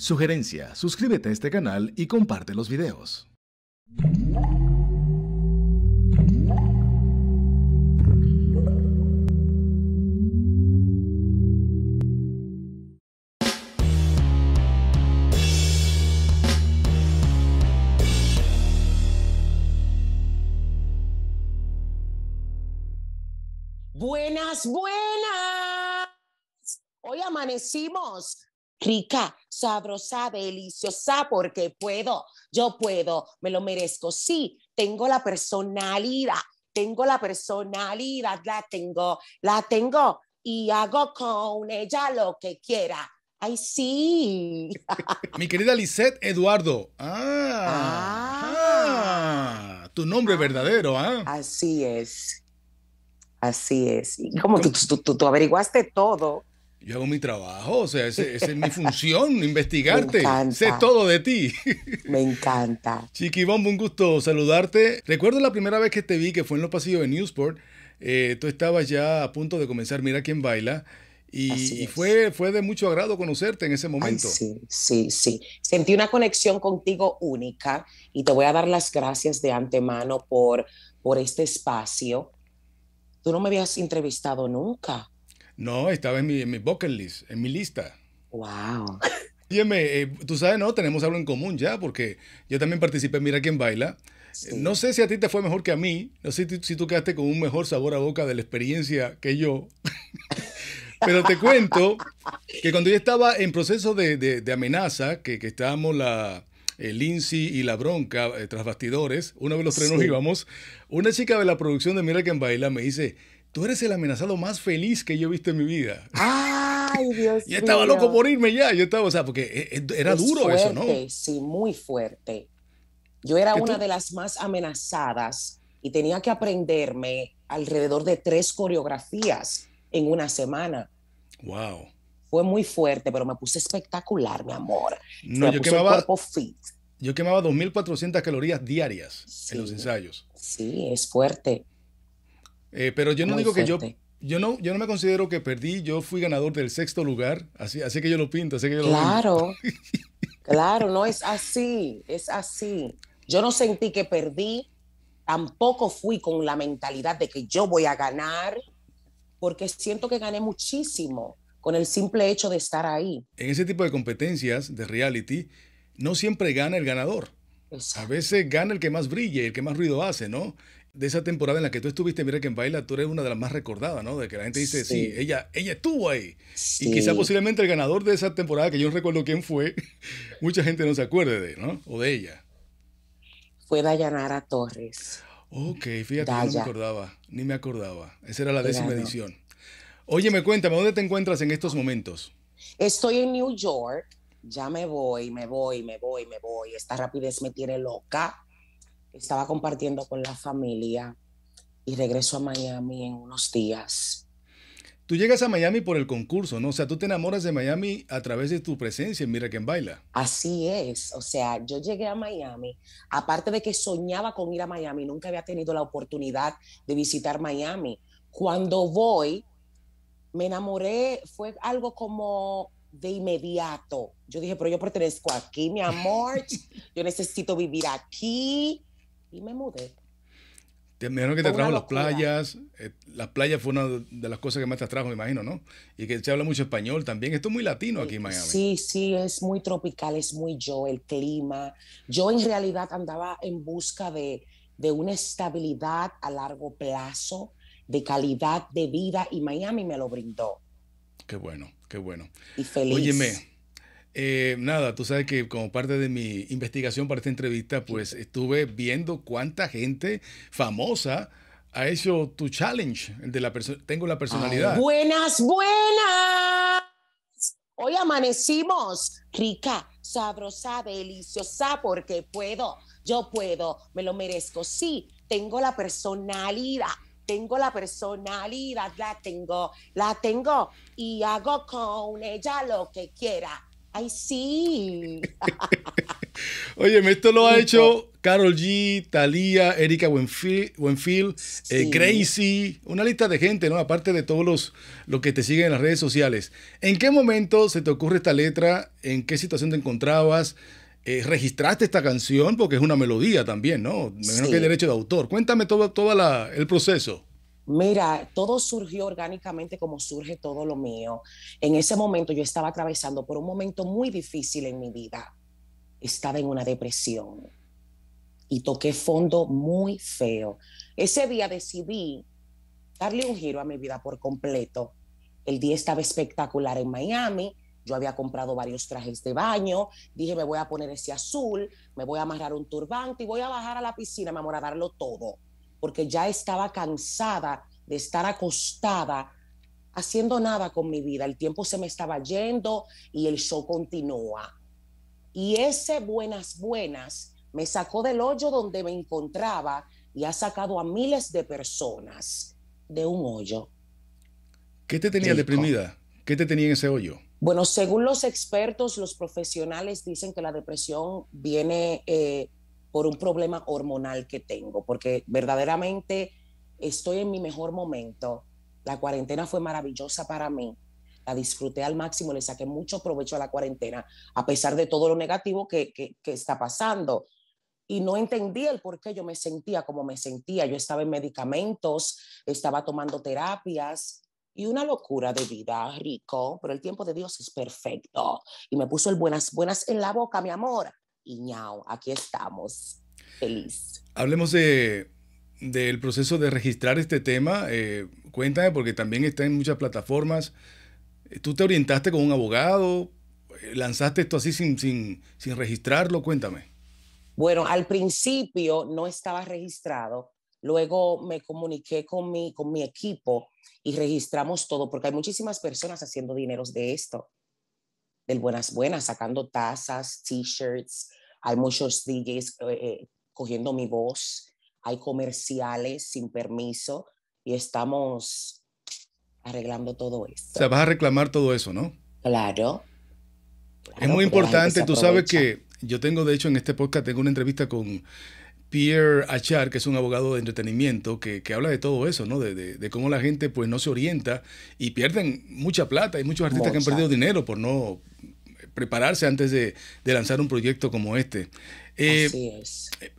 Sugerencia, suscríbete a este canal y comparte los videos. Buenas, buenas. Hoy amanecimos rica, sabrosa, deliciosa, porque puedo, yo puedo, me lo merezco. Sí, tengo la personalidad, tengo la personalidad, la tengo, la tengo y hago con ella lo que quiera. Ay, sí. Mi querida Lisette Eduardo. Ah, ah tu nombre ah. verdadero, ¿ah? Así es. Así es. Y como tú averiguaste todo. Yo hago mi trabajo, o sea, esa es mi función, investigarte, sé todo de ti. Me encanta. Chiquibombo, un gusto saludarte. Recuerdo la primera vez que te vi, que fue en los pasillos de Newsport, eh, tú estabas ya a punto de comenzar Mira quién baila, y, fue, fue de mucho agrado conocerte en ese momento. sí, sí, sí. Sentí una conexión contigo única y te voy a dar las gracias de antemano por, por este espacio. Tú no me habías entrevistado nunca no, estaba en mi, bucket list, en mi lista. ¡Wow! Dime, eh, tú sabes, ¿no? Tenemos algo en común ya, porque yo también participé en Mira quién baila. No sé si a ti te fue mejor que a mí, no sé si, tú quedaste con un mejor sabor a boca de la experiencia que yo. Pero te cuento que cuando yo estaba en proceso de, amenaza, que, que, estábamos la el eh, Lindsay y la Bronca eh, tras bastidores, uno de los trenos íbamos, una chica de la producción de Mira Quien Baila me dice, tú eres el amenazado más feliz que yo he visto en mi vida. Ay, Dios mío! Yo estaba loco por irme ya, yo estaba, o sea, porque e, e, era duro eso, ¿no? Sí, muy fuerte. Yo era una de las más amenazadas y tenía que aprenderme alrededor de tres coreografías en una semana. Wow. Fue muy fuerte, pero me puse espectacular, mi amor. No, yo quemaba, cuerpo fit. Yo quemaba 2.400 calorías diarias en los ensayos. Sí, es fuerte. Eh, pero yo no digo que yo yo no, yo no me considero que perdí, yo fui ganador del sexto lugar, así, así que yo lo pinto, así que yo Claro, claro, no es así, es así. Yo no sentí que perdí, tampoco fui con la mentalidad de que yo voy a ganar, porque siento que gané muchísimo con el simple hecho de estar ahí. En ese tipo de competencias de reality, no siempre gana el ganador. A veces gana el que más brille, el que más ruido hace, ¿no? de esa temporada en la que tú estuviste, mira que en Baila tú eres una de las más recordadas, ¿no? De que la gente dice, sí, ella, ella estuvo ahí. Y quizá posiblemente el ganador de esa temporada, que yo no recuerdo quién fue, mucha gente no se acuerde de él, ¿no? O de ella. Fue Dayanara Torres. Ok, fíjate, no me acordaba, ni me acordaba. Esa era la décima edición. Oye, me cuéntame, ¿dónde te encuentras en estos momentos? Estoy en New York, ya me voy, me voy, me voy, me voy. Esta rapidez me tiene loca estaba compartiendo con la familia y regreso a Miami en unos días. Tú llegas a Miami por el concurso, ¿no? O sea, tú te enamoras de Miami a través de tu presencia en Mira Quién Baila. Así es, o sea, yo llegué a Miami, aparte de que soñaba con ir a Miami, nunca había tenido la oportunidad de visitar Miami. Cuando voy, me enamoré, fue algo como de inmediato. Yo dije, pero yo pertenezco aquí, mi amor, yo necesito vivir aquí, y me mudé. que te trajo las playas. Eh, las playas fue una de las cosas que más te trajo me imagino, ¿no? Y que se habla mucho español también. Esto es muy latino aquí en Miami. Sí, sí, es muy tropical, es muy yo, el clima. Yo en realidad andaba en busca de, de una estabilidad a largo plazo, de calidad de vida, y Miami me lo brindó. Qué bueno, qué bueno. Y feliz. Óyeme, eh, nada, tú sabes que como parte de mi investigación para esta entrevista, pues estuve viendo cuánta gente famosa ha hecho tu challenge, de la tengo la personalidad. buenas, buenas. Hoy amanecimos rica, sabrosa, deliciosa, porque puedo, yo puedo, me lo merezco, sí, tengo la personalidad tengo la personalidad, la tengo, la tengo y hago con ella lo que quiera. ¡Ay, sí! Óyeme, esto lo ha hecho Carol G, Thalía, Erika Wenfield, Buenfield eh, Crazy, una lista de gente, ¿no? Aparte de todos los, que te siguen en las redes sociales. ¿En qué momento se te ocurre esta letra? ¿En qué situación te encontrabas? Eh, ¿Registraste esta canción? Porque es una melodía también, ¿no? Menos que el derecho de autor. Cuéntame todo, el proceso. Mira, todo surgió orgánicamente como surge todo lo mío. En ese momento yo estaba atravesando por un momento muy difícil en mi vida. Estaba en una depresión y toqué fondo muy feo. Ese día decidí darle un giro a mi vida por completo. El día estaba espectacular en Miami. Yo había comprado varios trajes de baño. Dije, me voy a poner ese azul, me voy a amarrar un turbante y voy a bajar a la piscina, mi amor, a darlo todo porque ya estaba cansada de estar acostada haciendo nada con mi vida. El tiempo se me estaba yendo y el show continúa. Y ese buenas, buenas me sacó del hoyo donde me encontraba y ha sacado a miles de personas de un hoyo. ¿Qué te tenía deprimida? ¿Qué te tenía en ese hoyo? Bueno, según los expertos, los profesionales dicen que la depresión viene eh, por un problema hormonal que tengo, porque verdaderamente estoy en mi mejor momento. La cuarentena fue maravillosa para mí. La disfruté al máximo, le saqué mucho provecho a la cuarentena, a pesar de todo lo negativo que, está pasando. Y no entendía el por qué yo me sentía como me sentía. Yo estaba en medicamentos, estaba tomando terapias, y una locura de vida, rico, pero el tiempo de Dios es perfecto. Y me puso el buenas, buenas en la boca, mi amor y aquí estamos, feliz. Hablemos de, del proceso de registrar este tema. Eh, cuéntame, porque también está en muchas plataformas. Eh, ¿Tú te orientaste con un abogado? Eh, ¿Lanzaste esto así sin, sin, registrarlo? Cuéntame. Bueno, al principio no estaba registrado. Luego me comuniqué con mi, con mi equipo y registramos todo, porque hay muchísimas personas haciendo dinero de esto del buenas buenas, sacando tazas, t-shirts, hay muchos DJs eh, eh, cogiendo mi voz, hay comerciales sin permiso y estamos arreglando todo esto. O sea, vas a reclamar todo eso, ¿no? claro es muy importante, tú sabes que yo tengo, de hecho, en este podcast tengo una entrevista con Pierre Achar, que es un abogado de entretenimiento, que, habla de todo eso, ¿no? De, cómo la gente pues no se orienta y pierden mucha plata. Hay muchos artistas que han perdido dinero por no prepararse antes de, lanzar un proyecto como este. Eh, eh,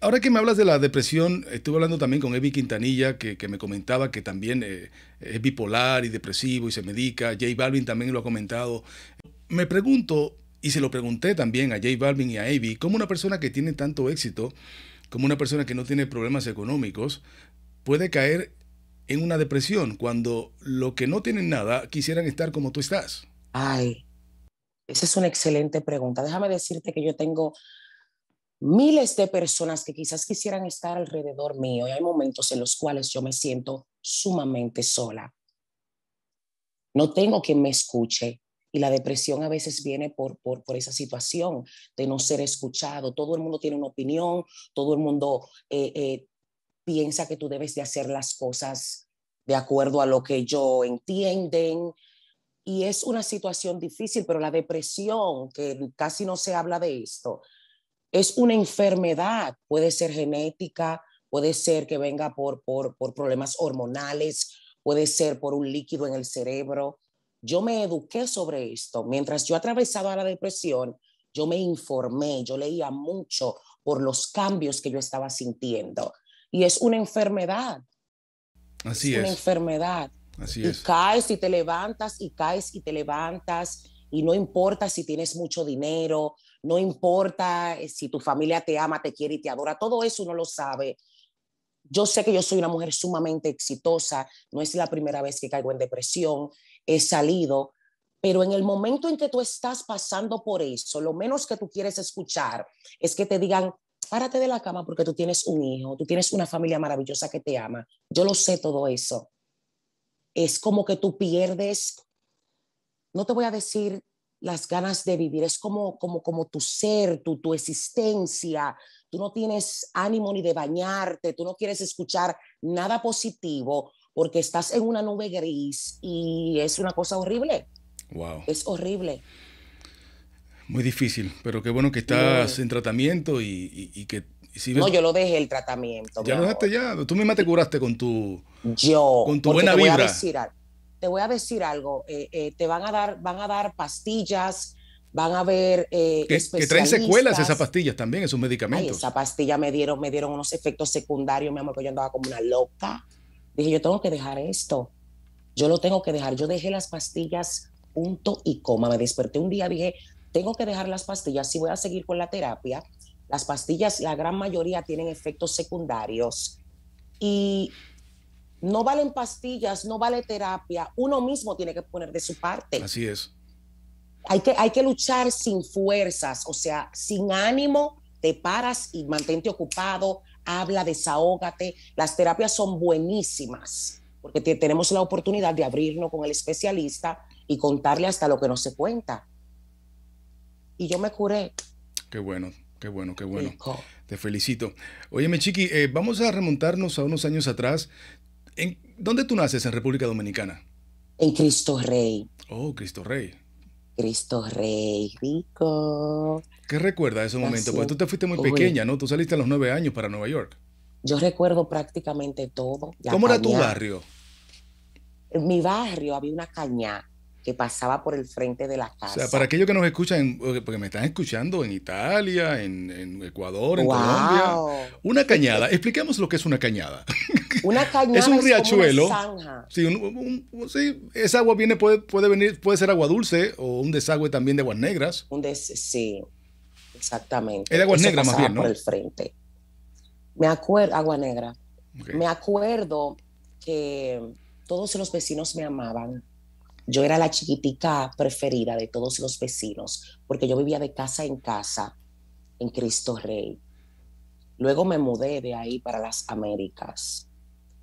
ahora que me hablas de la depresión, estuve hablando también con Evi Quintanilla, que, me comentaba que también eh, es bipolar y depresivo y se medica. Jay Balvin también lo ha comentado. Me pregunto, y se lo pregunté también a J Balvin y a Avi, cómo una persona que tiene tanto éxito, como una persona que no tiene problemas económicos, puede caer en una depresión cuando lo que no tienen nada quisieran estar como tú estás. Ay, esa es una excelente pregunta. Déjame decirte que yo tengo miles de personas que quizás quisieran estar alrededor mío y hay momentos en los cuales yo me siento sumamente sola. No tengo quien me escuche, y la depresión a veces viene por, esa situación de no ser escuchado. Todo el mundo tiene una opinión, todo el mundo eh, eh, piensa que tú debes de hacer las cosas de acuerdo a lo que yo entienden. Y es una situación difícil, pero la depresión, que casi no se habla de esto, es una enfermedad, puede ser genética, puede ser que venga por, por problemas hormonales, puede ser por un líquido en el cerebro, yo me eduqué sobre esto. Mientras yo atravesaba la depresión, yo me informé, yo leía mucho por los cambios que yo estaba sintiendo. Y es una enfermedad. Así es. Una enfermedad. Así y es. caes y te levantas y caes y te levantas y no importa si tienes mucho dinero, no importa eh, si tu familia te ama, te quiere y te adora, todo eso uno lo sabe. Yo sé que yo soy una mujer sumamente exitosa, no es la primera vez que caigo en depresión, he salido, pero en el momento en que tú estás pasando por eso, lo menos que tú quieres escuchar es que te digan, párate de la cama porque tú tienes un hijo, tú tienes una familia maravillosa que te ama. Yo lo sé todo eso. Es como que tú pierdes, no te voy a decir las ganas de vivir, es como, como, como tu ser, tu, tu existencia. Tú no tienes ánimo ni de bañarte, tú no quieres escuchar nada positivo porque estás en una nube gris y es una cosa horrible. Wow. Es horrible. Muy difícil, pero qué bueno que estás en tratamiento y, que... no, yo lo dejé el tratamiento. Ya lo dejaste ya, tú misma te curaste con tu... Yo, con tu buena vida. te voy a decir algo, eh, eh, te van a dar, van a dar pastillas, van a ver. Eh, que, traen secuelas esas pastillas también, esos medicamentos. Ay, esa pastilla me dieron, me dieron unos efectos secundarios, mi amor, que yo andaba como una loca. Dije, yo tengo que dejar esto. Yo lo tengo que dejar. Yo dejé las pastillas punto y coma. Me desperté un día, dije, tengo que dejar las pastillas. Si voy a seguir con la terapia, las pastillas, la gran mayoría tienen efectos secundarios. Y no valen pastillas, no vale terapia. Uno mismo tiene que poner de su parte. Así es. Hay que, hay que luchar sin fuerzas, o sea, sin ánimo, te paras y mantente ocupado, habla, desahógate. Las terapias son buenísimas porque tenemos la oportunidad de abrirnos con el especialista y contarle hasta lo que no se cuenta. Y yo me curé. Qué bueno, qué bueno, qué bueno. Te felicito. Óyeme, Chiqui, eh, vamos a remontarnos a unos años atrás. ¿En, ¿Dónde tú naces en República Dominicana? En Cristo Rey. Oh, Cristo Rey. Cristo Rey rico. ¿Qué recuerda ese momento? Porque tú te fuiste muy pequeña, ¿no? Tú saliste a los nueve años para Nueva York. Yo recuerdo prácticamente todo. ¿Cómo era tu barrio? En mi barrio había una caña que pasaba por el frente de la casa. O sea, para aquellos que nos escuchan, porque me están escuchando en Italia, en, Ecuador, en Colombia, una cañada, expliquemos lo que es una cañada. Una cañada es un riachuelo. una zanja. Sí, esa agua viene puede, puede venir puede ser agua dulce o un desagüe también de aguas negras. Un sí. Exactamente. El agua negra más bien, Por el frente. Me acuerdo, agua negra. Me acuerdo que todos los vecinos me amaban yo era la chiquitica preferida de todos los vecinos, porque yo vivía de casa en casa en Cristo Rey. Luego me mudé de ahí para las Américas,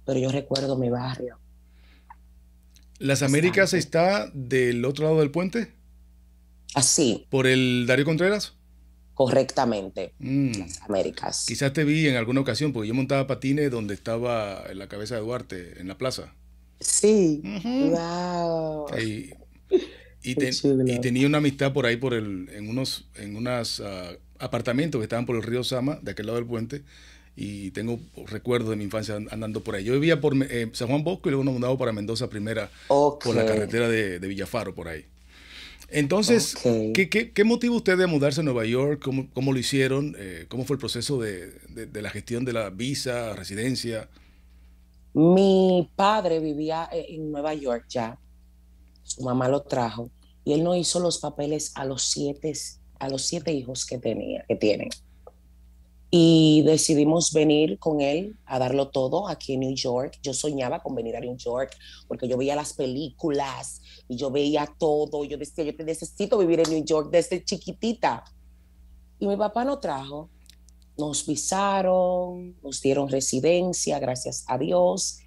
pero yo recuerdo mi barrio. ¿Las Américas está del otro lado del puente? Así. Ah, ¿Por el Darío Contreras? correctamente mm. las Américas. Quizás te vi en alguna ocasión, porque yo montaba patines donde estaba la cabeza de Duarte, en la plaza. Sí. Wow. Y, tenía una amistad por ahí por el, en unos, en unos ah, apartamentos que estaban por el río Sama, de aquel lado del puente. Y tengo recuerdos de mi infancia andando por ahí. Yo vivía por eh, San Juan Bosco y luego nos mudamos para Mendoza primera por la carretera de, Villafaro por ahí. Entonces, ¿qué, qué, usted de mudarse a Nueva York? ¿Cómo, lo hicieron? Eh, ¿Cómo fue el proceso de, la gestión de la visa, residencia? Mi padre vivía eh, en Nueva York ya, su mamá lo trajo y él no hizo los papeles a los siete, a los siete hijos que, tenía, que tienen. Y decidimos venir con él a darlo todo aquí en New York. Yo soñaba con venir a New York porque yo veía las películas y yo veía todo. Yo decía, yo te necesito vivir en New York desde chiquitita. Y mi papá no trajo nos visaron, nos dieron residencia, gracias a Dios.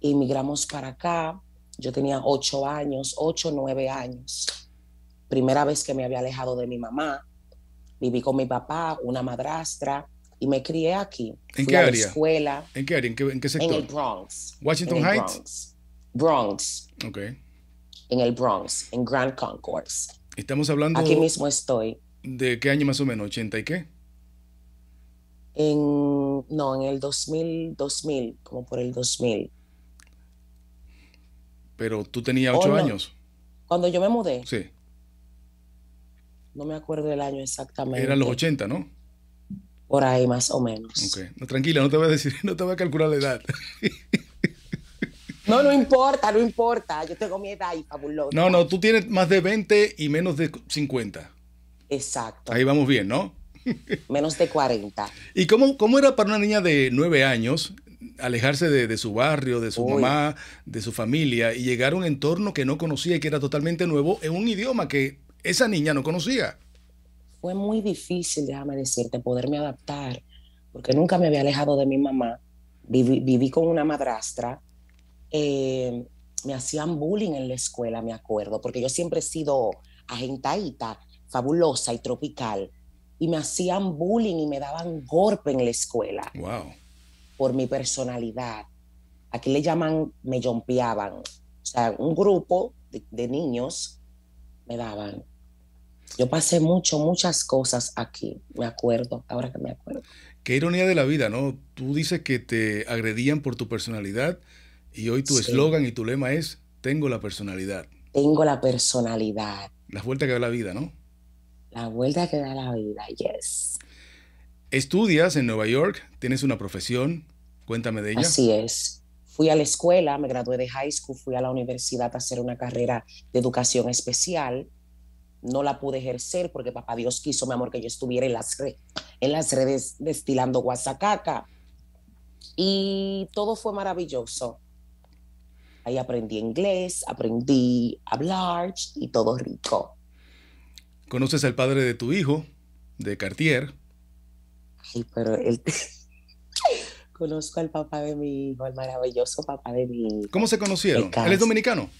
emigramos para acá. Yo tenía ocho años, ocho, nueve años. Primera vez que me había alejado de mi mamá. Viví con mi papá, una madrastra, y me crié aquí. ¿En qué área? La escuela. ¿En qué área? ¿En qué, sector? En el Bronx. ¿Washington Heights? Bronx. Bronx. Ok. En el Bronx, en Grand Concourse. Estamos hablando. Aquí mismo estoy. ¿De qué año más o menos? ¿80 y qué? En, no, en el 2000, 2000, como por el 2000. Pero tú tenías 8 años. Cuando yo me mudé. Sí. No me acuerdo del año exactamente. Eran los 80, ¿no? Por ahí más o menos. Ok, No, tranquila, no te voy a decir, no te voy a calcular la edad. No, no importa, no importa. Yo tengo mi edad y fabulosa. No, no, tú tienes más de 20 y menos de 50. Exacto. Ahí vamos bien, ¿no? Menos de 40. ¿Y cómo, cómo era para una niña de 9 años alejarse de, su barrio, de su mamá, de su familia y llegar a un entorno que no conocía y que era totalmente nuevo en un idioma que esa niña no conocía? Fue muy difícil, déjame decirte, poderme adaptar, porque nunca me había alejado de mi mamá. Viví, con una madrastra. Eh, me hacían bullying en la escuela, me acuerdo, porque yo siempre he sido agentadita, fabulosa y tropical y me hacían bullying y me daban golpe en la escuela. Wow. Por mi personalidad. Aquí le llaman, me yompeaban. O sea, un grupo de, niños me daban. Yo pasé mucho, muchas cosas aquí, me acuerdo, ahora que me acuerdo. Qué ironía de la vida, ¿no? Tú dices que te agredían por tu personalidad y hoy tu eslogan y tu lema es, tengo la personalidad. Tengo la personalidad. La vuelta que da la vida, ¿no? La vuelta que da la vida, yes. Estudias en Nueva York, tienes una profesión, cuéntame de ella. Así es. Fui a la escuela, me gradué de high school, fui a la universidad a hacer una carrera de educación especial. No la pude ejercer porque papá Dios quiso, mi amor, que yo estuviera en las, en las redes destilando guasacaca. Y todo fue maravilloso. Ahí aprendí inglés, aprendí a hablar y todo rico. ¿Conoces al padre de tu hijo, de Cartier? Ay, pero él... Conozco al papá de mi hijo, al maravilloso papá de mi hijo. ¿Cómo se conocieron? ¿Él es dominicano?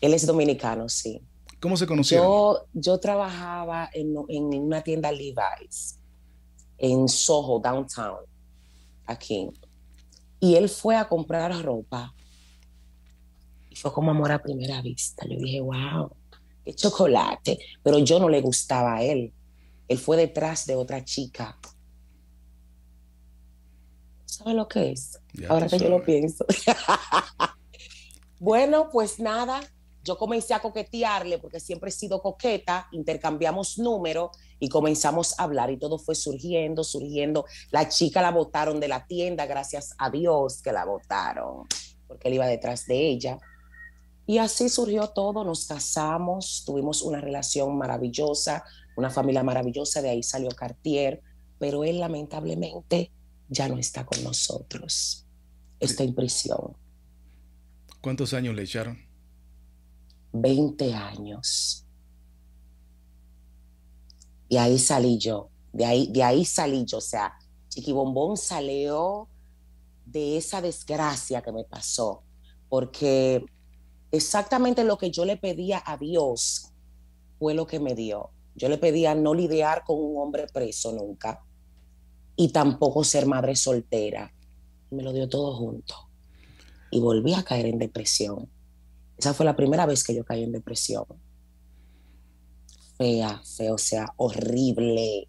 Él es dominicano, sí. ¿Cómo se conocieron? Yo, trabajaba en, una tienda Levi's, en Soho, downtown, aquí. Y él fue a comprar ropa. Y fue como amor a primera vista. Yo dije, wow chocolate, pero yo no le gustaba a él. Él fue detrás de otra chica. ¿Sabe lo que es? Ahora que yo lo pienso. bueno, pues nada, yo comencé a coquetearle porque siempre he sido coqueta, intercambiamos números y comenzamos a hablar y todo fue surgiendo, surgiendo. La chica la botaron de la tienda, gracias a Dios que la botaron, porque él iba detrás de ella. Y así surgió todo, nos casamos, tuvimos una relación maravillosa, una familia maravillosa, de ahí salió Cartier, pero él lamentablemente ya no está con nosotros, está en prisión. ¿Cuántos años le echaron? Veinte años. Y ahí salí yo, de ahí, de ahí salí yo, o sea, Chiquibombón salió de esa desgracia que me pasó, porque Exactamente lo que yo le pedía a Dios fue lo que me dio. Yo le pedía no lidiar con un hombre preso nunca y tampoco ser madre soltera. Me lo dio todo junto. Y volví a caer en depresión. Esa fue la primera vez que yo caí en depresión. Fea, fea, o sea, horrible,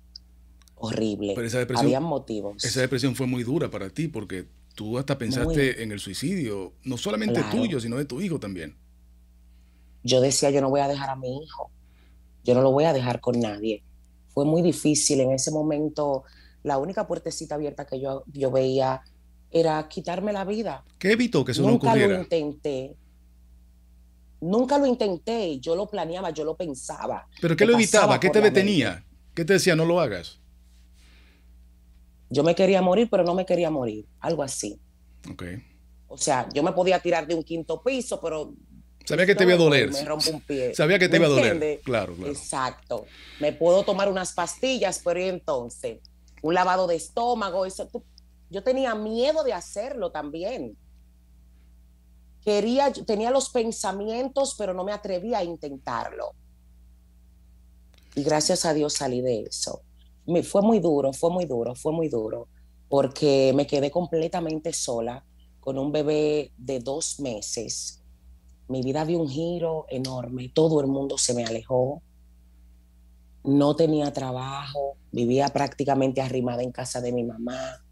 horrible. Pero Habían motivos. Esa depresión fue muy dura para ti porque Tú hasta pensaste en el suicidio, no solamente tuyo, sino de tu hijo también. Yo decía, yo no voy a dejar a mi hijo, yo no lo voy a dejar con nadie. Fue muy difícil en ese momento. La única puertecita abierta que yo, yo veía era quitarme la vida. ¿Qué evitó que eso no ocurriera? Nunca lo intenté. Nunca lo intenté. Yo lo planeaba, yo lo pensaba. ¿Pero qué lo evitaba? ¿Qué te detenía? ¿Qué te decía no lo hagas? yo me quería morir, pero no me quería morir, algo así. O sea, yo me podía tirar de un quinto piso, pero... Sabía que te iba a doler. Me rompo un pie. Sabía que te iba a doler. Claro, claro. Exacto. Me puedo tomar unas pastillas, pero entonces, un lavado de estómago, eso... yo tenía miedo de hacerlo también. Quería, tenía los pensamientos, pero no me atrevía a intentarlo. Y gracias a Dios salí de eso fue muy duro, fue muy duro, fue muy duro, porque me quedé completamente sola con un bebé de dos meses. Mi vida dio un giro enorme, todo el mundo se me alejó, no tenía trabajo, vivía prácticamente arrimada en casa de mi mamá.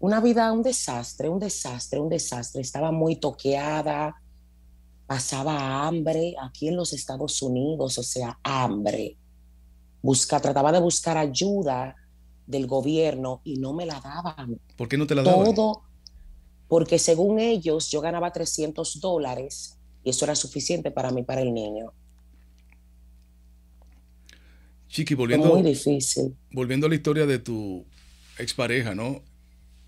Una vida, un desastre, un desastre, un desastre. Estaba muy toqueada, pasaba hambre aquí en los Estados Unidos, o sea, hambre trataba de buscar ayuda del gobierno y no me la daban. ¿Por qué no te la daban? Todo, porque según ellos yo ganaba 300 dólares y eso era suficiente para mí, para el niño. Chiqui, volviendo, muy difícil. volviendo a la historia de tu expareja, ¿no?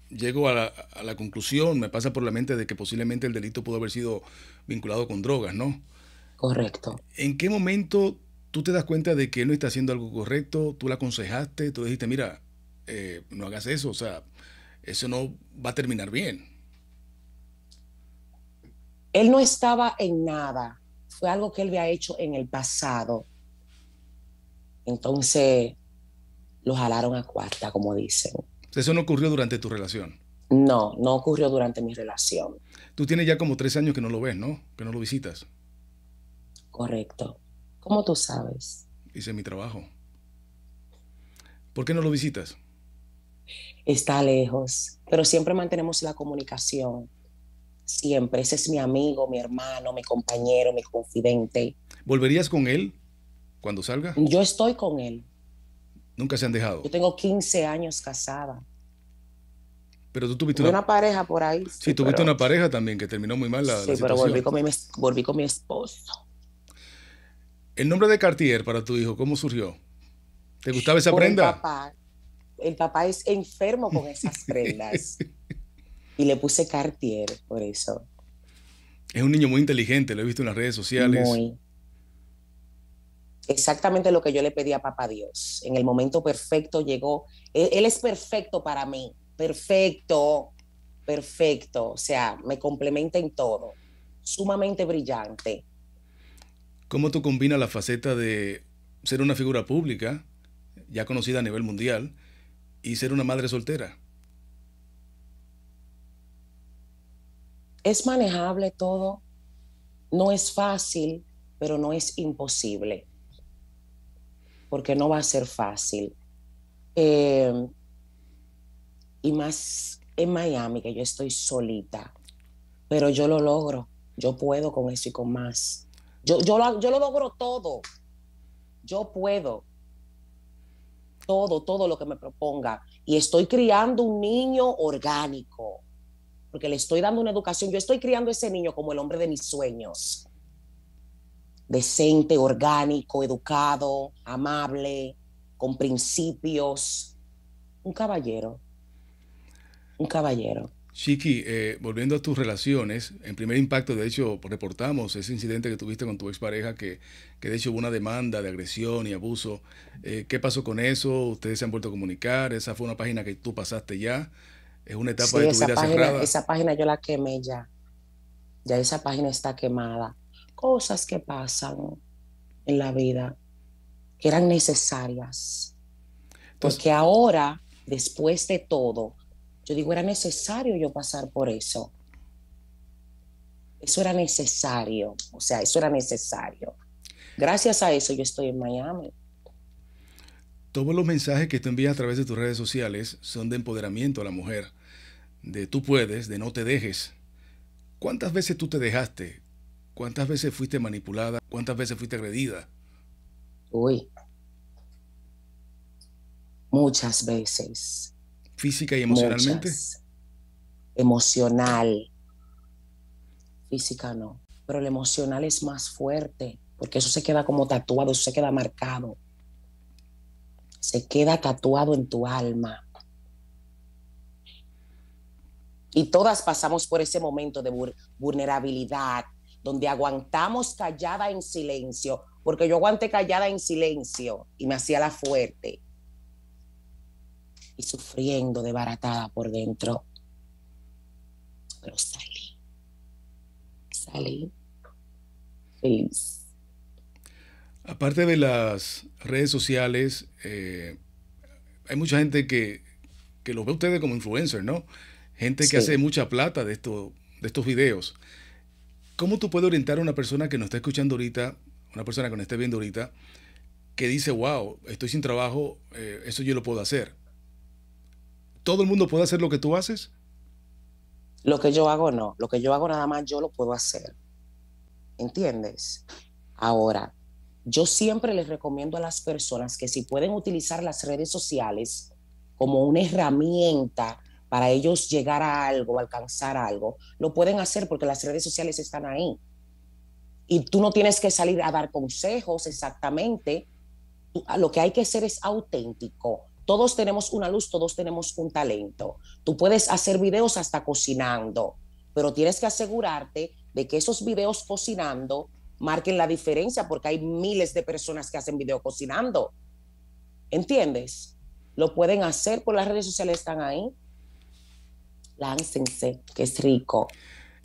Llego a la, a la, conclusión, me pasa por la mente de que posiblemente el delito pudo haber sido vinculado con drogas, ¿no? Correcto. ¿En qué momento tú te das cuenta de que él no está haciendo algo correcto, tú le aconsejaste, tú dijiste, mira, eh, no hagas eso, o sea, eso no va a terminar bien. Él no estaba en nada, fue algo que él había hecho en el pasado. Entonces, lo jalaron a cuarta, como dicen. Eso no ocurrió durante tu relación. No, no ocurrió durante mi relación. Tú tienes ya como tres años que no lo ves, ¿no? Que no lo visitas. Correcto. ¿Cómo tú sabes? Hice mi trabajo. ¿Por qué no lo visitas? Está lejos, pero siempre mantenemos la comunicación. Siempre. Ese es mi amigo, mi hermano, mi compañero, mi confidente. ¿Volverías con él cuando salga? Yo estoy con él. Nunca se han dejado. Yo tengo 15 años casada. Pero tú tuviste una, pareja por ahí. Sí, tuviste una pareja también que terminó muy mal la, situación. Sí, pero volví con mi esposo. El nombre de Cartier para tu hijo, ¿cómo surgió? ¿Te gustaba esa prenda? El papá. el papá es enfermo con esas prendas. y le puse Cartier por eso. Es un niño muy inteligente, lo he visto en las redes sociales. Muy. Exactamente lo que yo le pedí a papá Dios. En el momento perfecto llegó. Él, él, es perfecto para mí. Perfecto. Perfecto. O sea, me complementa en todo. Sumamente brillante. ¿Cómo tú combinas la faceta de ser una figura pública, ya conocida a nivel mundial, y ser una madre soltera? Es manejable todo, no es fácil, pero no es imposible, porque no va a ser fácil. Em, y más en Miami, que yo estoy solita, pero yo lo logro, yo puedo con eso y con más yo, lo, logro todo. Yo puedo. Todo, todo lo que me proponga. Y estoy criando un niño orgánico. Porque le estoy dando una educación. Yo estoy criando ese niño como el hombre de mis sueños. Decente, orgánico, educado, amable, con principios. Un caballero. Un caballero. Chiqui, eh, volviendo a tus relaciones, en primer impacto, de hecho, reportamos ese incidente que tuviste con tu expareja, que, que de hecho hubo una demanda de agresión y abuso. Eh, ¿Qué pasó con eso? ¿Ustedes se han vuelto a comunicar? ¿Esa fue una página que tú pasaste ya? ¿Es una etapa de tu esa vida página, cerrada? Esa página yo la quemé ya. Ya esa página está quemada. Cosas que pasan en la vida que eran necesarias. Porque ahora, después de todo, yo digo, era necesario yo pasar por eso. Eso era necesario, o sea, eso era necesario. Gracias a eso yo estoy en Miami. Todos los mensajes que tú envías a través de tus redes sociales son de empoderamiento a la mujer, de tú puedes, de no te dejes. ¿Cuántas veces tú te dejaste? ¿Cuántas veces fuiste manipulada? ¿Cuántas veces fuiste agredida? Uy, muchas veces física y emocionalmente? Emocional. Física no, pero el emocional es más fuerte, porque eso se queda como tatuado, eso se queda marcado. Se queda tatuado en tu alma. Y todas pasamos por ese momento de vulnerabilidad, donde aguantamos callada en silencio, porque yo aguanté callada en silencio y me hacía la fuerte y sufriendo desbaratada por dentro. Pero salí, salí Aparte de las redes sociales, eh, hay mucha gente que, que los ve ustedes como influencers, ¿no? Gente que hace mucha plata de, esto, de estos videos. ¿Cómo tú puedes orientar a una persona que nos está escuchando ahorita, una persona que nos esté viendo ahorita, que dice, wow, estoy sin trabajo, eh, eso yo lo puedo hacer? ¿Todo el mundo puede hacer lo que tú haces? Lo que yo hago no, lo que yo hago nada más yo lo puedo hacer. ¿Entiendes? Ahora, yo siempre les recomiendo a las personas que si pueden utilizar las redes sociales como una herramienta para ellos llegar a algo, alcanzar algo, lo pueden hacer porque las redes sociales están ahí. Y tú no tienes que salir a dar consejos exactamente. Lo que hay que hacer es auténtico, todos tenemos una luz, todos tenemos un talento. Tú puedes hacer videos hasta cocinando, pero tienes que asegurarte de que esos videos cocinando marquen la diferencia porque hay miles de personas que hacen videos cocinando. ¿Entiendes? Lo pueden hacer por las redes sociales, están ahí. Láncense, que es rico.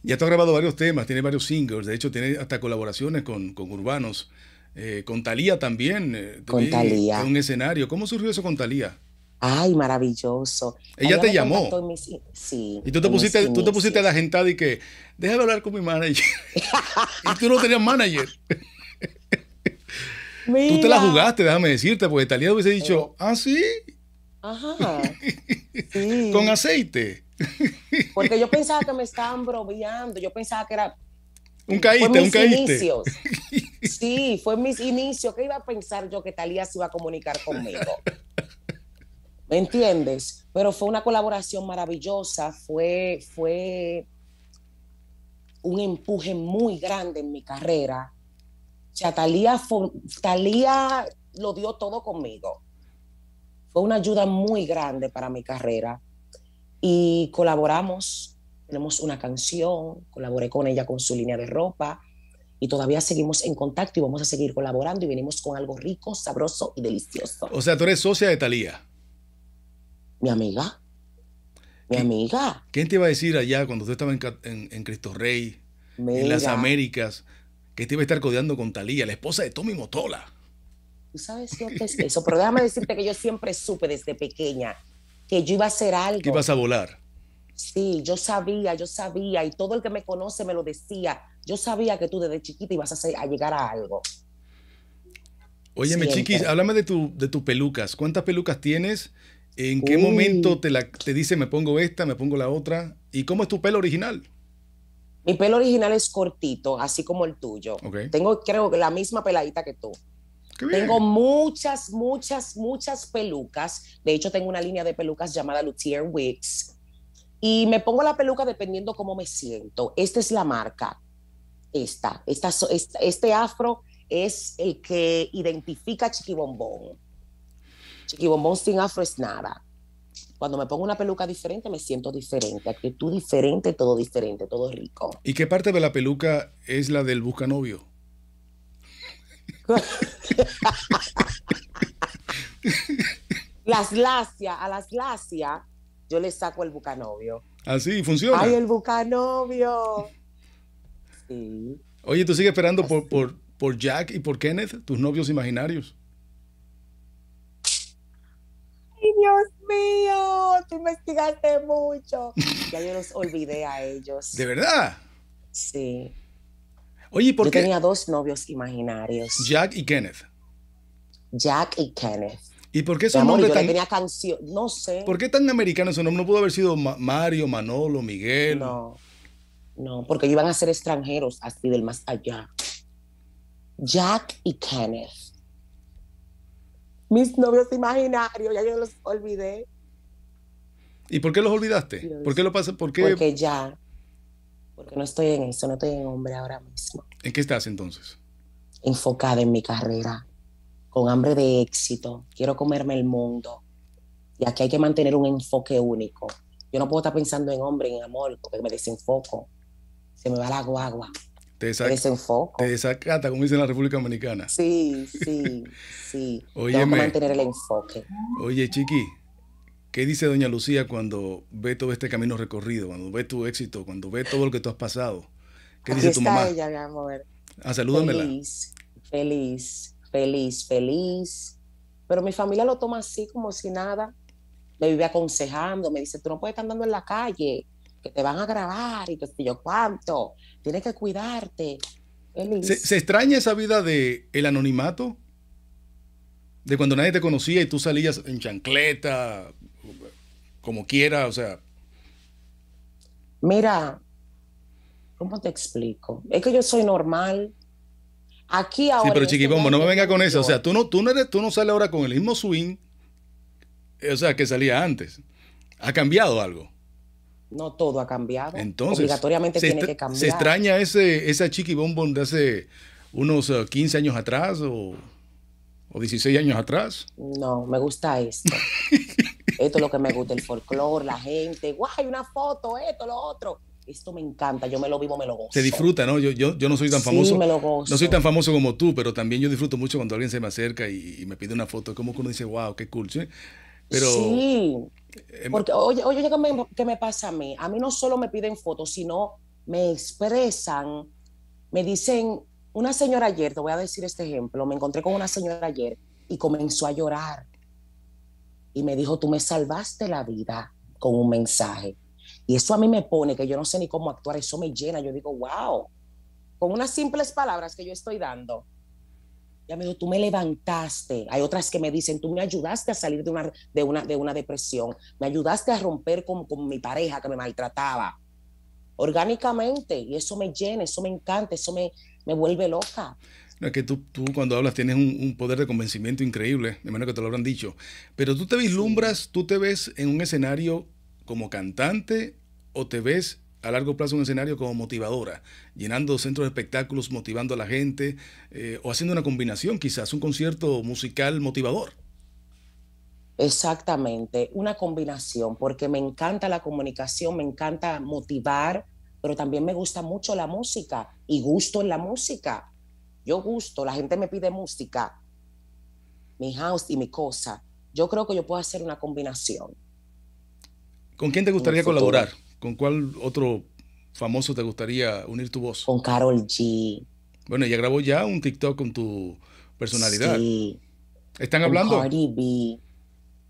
Ya te has grabado varios temas, tiene varios singles, de hecho tiene hasta colaboraciones con, con urbanos. Eh, con Talía también. Eh, con Talía. un escenario. ¿Cómo surgió eso con Talía? Ay, maravilloso. Ella, te llamó. Y tú te pusiste, te pusiste la gente y que, déjame hablar con mi manager. y tú no tenías manager. Tú te la jugaste, déjame decirte, porque Talía hubiese eh. dicho, ah, sí. Ajá. Sí. con aceite. porque yo pensaba que me estaban bromeando, yo pensaba que era un caíste, fue un caíste. Sí, fue mis inicios. ¿Qué iba a pensar yo que Talía se iba a comunicar conmigo? ¿Me entiendes? Pero fue una colaboración maravillosa, fue, fue un empuje muy grande en mi carrera. O sea, Talía lo dio todo conmigo. Fue una ayuda muy grande para mi carrera y colaboramos tenemos una canción, colaboré con ella con su línea de ropa y todavía seguimos en contacto y vamos a seguir colaborando y venimos con algo rico, sabroso y delicioso. O sea, tú eres socia de Talía. Mi amiga. Mi amiga. ¿Quién te iba a decir allá cuando tú estabas en, Cristo Rey, en las Américas, que te iba a estar codeando con Talía, la esposa de Tommy Motola? Tú sabes qué es eso, pero déjame decirte que yo siempre supe desde pequeña que yo iba a hacer algo. Que ibas a volar. Sí, yo sabía, yo sabía, y todo el que me conoce me lo decía. Yo sabía que tú desde chiquita ibas a, llegar a algo. Óyeme, chiquis, háblame de tu, de tus pelucas. ¿Cuántas pelucas tienes? ¿En qué momento te, la, te dice me pongo esta, me pongo la otra? ¿Y cómo es tu pelo original? Mi pelo original es cortito, así como el tuyo. Tengo, creo, la misma peladita que tú. Tengo muchas, muchas, muchas pelucas. De hecho, tengo una línea de pelucas llamada Luthier Wigs, y me pongo la peluca dependiendo cómo me siento. Esta es la marca. Esta, esta, este afro es el que identifica a Chiquibombón. Chiquibombón sin afro es nada. Cuando me pongo una peluca diferente, me siento diferente. Actitud diferente, todo diferente, todo rico. ¿Y qué parte de la peluca es la del novio? las lasia, a las lasia yo le saco el bucanovio. Así, ah, funciona. ¡Ay, el bucanovio! Sí. Oye, ¿tú sigues esperando por, por, por Jack y por Kenneth, tus novios imaginarios? ¡Ay, Dios mío! Tú investigaste mucho. Ya yo los olvidé a ellos. ¿De verdad? Sí. Oye, ¿por yo tenía dos novios imaginarios. Jack y Kenneth. Jack y Kenneth. ¿Y por qué su nombre tan.? Tenía canción, no sé. ¿Por qué tan americano su nombre? No pudo haber sido Mario, Manolo, Miguel. No. No, porque iban a ser extranjeros así del más allá. Jack y Kenneth. Mis novios imaginarios, ya yo los olvidé. ¿Y por qué los olvidaste? ¿Por qué lo pasa? ¿Por qué? Porque ya. Porque no estoy en eso, no estoy en hombre ahora mismo. ¿En qué estás entonces? Enfocada en mi carrera con hambre de éxito, quiero comerme el mundo. Y aquí hay que mantener un enfoque único. Yo no puedo estar pensando en hombre, en amor, porque me desenfoco. Se me va la guagua. Te, es desenfoco. te desacata, como dice en la República Dominicana. Sí, sí, sí. Hay que mantener el enfoque. Oye, Chiqui, ¿qué dice Doña Lucía cuando ve todo este camino recorrido, cuando ve tu éxito, cuando ve todo lo que tú has pasado? ¿Qué dice tu está ella, amor. Ah, Feliz, feliz feliz, feliz. Pero mi familia lo toma así como si nada. Me vive aconsejando, me dice, tú no puedes estar andando en la calle, que te van a grabar y yo cuánto, tienes que cuidarte. ¿Se, extraña esa vida de el anonimato? De cuando nadie te conocía y tú salías en chancleta, como quiera, o sea. Mira, ¿cómo te explico? Es que yo soy normal, Aquí ahora. Sí, pero este Chiquibombo, no me venga con eso. O sea, tú no, tú no eres, tú no sales ahora con el mismo swing, eh, o sea, que salía antes. ¿Ha cambiado algo? No todo ha cambiado. obligatoriamente tiene que cambiar. ¿Se extraña ese, esa chiquibombo de hace unos 15 eh, años atrás o, o 16 años atrás? No, me gusta esto. esto es lo que me gusta, el folclore, la gente. ¡Guay, una foto! Esto, lo otro esto me encanta, yo me lo vivo, me lo gozo. se disfruta, ¿no? Yo, yo, yo no soy tan famoso. No soy tan famoso como tú, pero también yo disfruto mucho cuando alguien se me acerca y, me pide una foto. Como que uno dice, wow, qué cool. ¿sí? Pero, sí. Em, Porque, oye, oye, me, ¿qué me pasa a mí? A mí no solo me piden fotos, sino me expresan, me dicen, una señora ayer, te voy a decir este ejemplo, me encontré con una señora ayer y comenzó a llorar. Y me dijo, tú me salvaste la vida con un mensaje. Y eso a mí me pone, que yo no sé ni cómo actuar, eso me llena, yo digo, wow, con unas simples palabras que yo estoy dando. Ya me tú me levantaste. Hay otras que me dicen, tú me ayudaste a salir de una, de una, de una depresión, me ayudaste a romper con, con mi pareja que me maltrataba orgánicamente y eso me llena, eso me encanta, eso me, me vuelve loca. No, es que tú, tú cuando hablas tienes un, un, poder de convencimiento increíble, de manera que te lo habrán dicho, pero tú te vislumbras, tú te ves en un escenario como cantante o te ves a largo plazo en un escenario como motivadora, llenando centros de espectáculos, motivando a la gente eh, o haciendo una combinación quizás, un concierto musical motivador? Exactamente, una combinación, porque me encanta la comunicación, me encanta motivar, pero también me gusta mucho la música y gusto en la música. Yo gusto, la gente me pide música, mi house y mi cosa. Yo creo que yo puedo hacer una combinación. ¿Con quién te gustaría colaborar? ¿Con cuál otro famoso te gustaría unir tu voz? Con Carol G. Bueno, ella grabó ya un TikTok con tu personalidad. ¿Están hablando? Cardi B.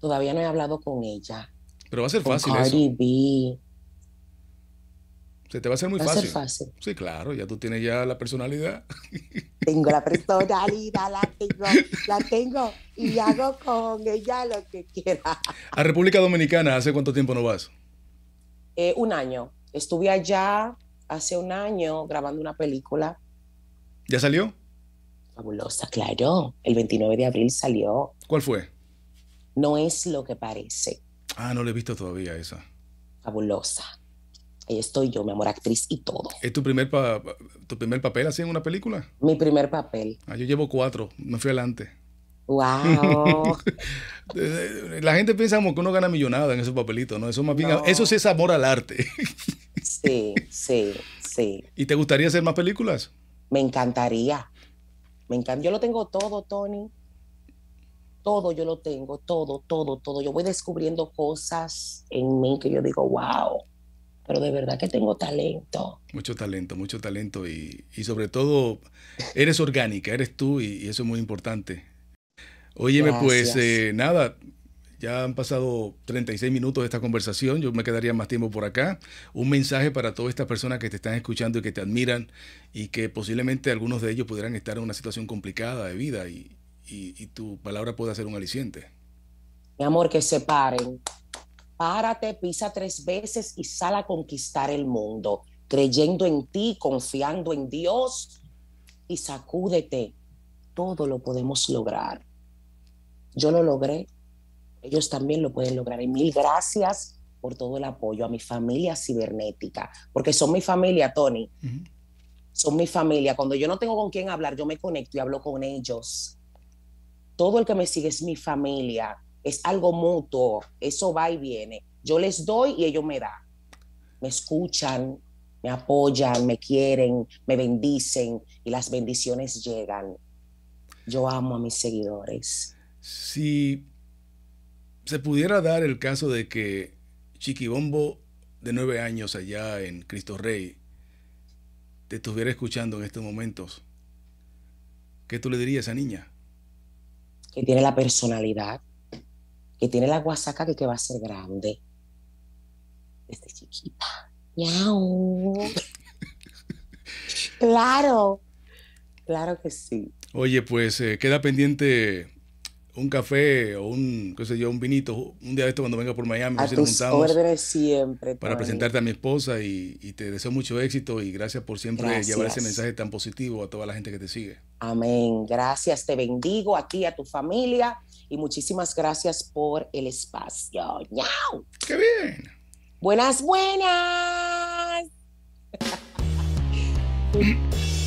Todavía no he hablado con ella. Pero va a ser fácil Cardi B. Se te va a hacer muy fácil. Sí, claro, ya tú tienes ya la personalidad. Tengo la personalidad, la tengo, la tengo y hago con ella lo que quiera. A República Dominicana, ¿hace cuánto tiempo no vas? Eh, un año. Estuve allá hace un año grabando una película. ¿Ya salió? Fabulosa, claro. El 29 de abril salió. ¿Cuál fue? No es lo que parece. Ah, no la he visto todavía esa. Fabulosa estoy yo, mi amor, actriz y todo. ¿Es tu primer, tu primer papel así en una película? Mi primer papel. Ah, yo llevo cuatro, me fui adelante. ¡Wow! Eh, la gente piensa como que uno gana millonada en esos papelitos, ¿no? Eso, eso sí es amor al arte. sí, sí, sí. ¿Y te gustaría hacer más películas? Me encantaría. Me Yo lo tengo todo, Tony. Todo yo lo tengo, todo, todo, todo. Yo voy descubriendo cosas en mí que yo digo, wow pero de verdad que tengo talento. Mucho talento, mucho talento y, sobre todo eres orgánica, eres tú y, eso es muy importante. Óyeme, pues eh, nada, ya han pasado 36 minutos de esta conversación, yo me quedaría más tiempo por acá. Un mensaje para todas estas personas que te están escuchando y que te admiran y que posiblemente algunos de ellos pudieran estar en una situación complicada de vida y, y tu palabra puede ser un aliciente. Mi amor, que se paren, párate, pisa tres veces y sal a conquistar el mundo, creyendo en ti, confiando en Dios y sacúdete. Todo lo podemos lograr. Yo lo logré, ellos también lo pueden lograr. Y mil gracias por todo el apoyo a mi familia cibernética, porque son mi familia, Tony. Son mi familia. Cuando yo no tengo con quién hablar, yo me conecto y hablo con ellos. Todo el que me sigue es mi familia es algo mutuo, eso va y viene. Yo les doy y ellos me dan. Me escuchan, me apoyan, me quieren, me bendicen y las bendiciones llegan. Yo amo a mis seguidores. Si se pudiera dar el caso de que Chiquibombo, de nueve años allá en Cristo Rey, te estuviera escuchando en estos momentos, ¿qué tú le dirías a esa niña? Que tiene la personalidad que tiene la guasaca que, va a ser grande. Desde chiquita. ¡Miau! claro, claro que sí. Oye, pues eh, queda pendiente un café o un, qué sé yo, un vinito, un día de esto cuando venga por Miami. A tus órdenes siempre. Para presentarte a mi esposa y, te deseo mucho éxito y gracias por siempre llevar ese mensaje tan positivo a toda la gente que te sigue. Amén. Gracias, te bendigo a ti, a tu familia y muchísimas gracias por el espacio. ¡Yau! ¡Qué bien! Buenas, buenas.